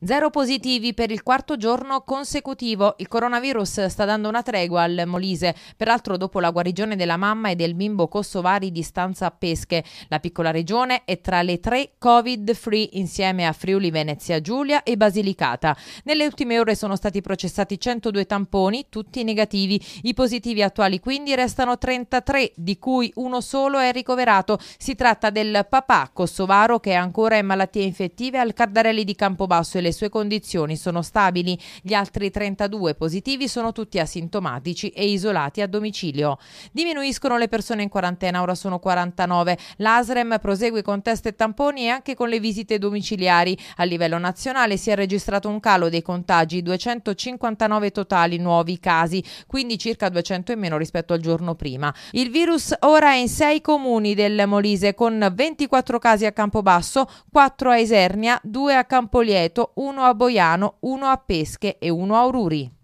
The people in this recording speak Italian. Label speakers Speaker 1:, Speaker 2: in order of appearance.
Speaker 1: Zero positivi per il quarto giorno consecutivo. Il coronavirus sta dando una tregua al Molise, peraltro dopo la guarigione della mamma e del bimbo kosovari di stanza a pesche. La piccola regione è tra le tre Covid-free insieme a Friuli Venezia Giulia e Basilicata. Nelle ultime ore sono stati processati 102 tamponi, tutti negativi. I positivi attuali quindi restano 33, di cui uno solo è ricoverato. Si tratta del papà kosovaro che è ancora in malattie infettive al Cardarelli di Campobasso e le sue condizioni sono stabili, gli altri 32 positivi sono tutti asintomatici e isolati a domicilio. Diminuiscono le persone in quarantena, ora sono 49. L'ASREM prosegue con test e tamponi e anche con le visite domiciliari. A livello nazionale si è registrato un calo dei contagi, 259 totali nuovi casi, quindi circa 200 in meno rispetto al giorno prima. Il virus ora è in sei comuni del Molise con 24 casi a Campobasso, 4 a Isernia, 2 a Campolieto, uno a Boiano, uno a Pesche e uno a Aururi.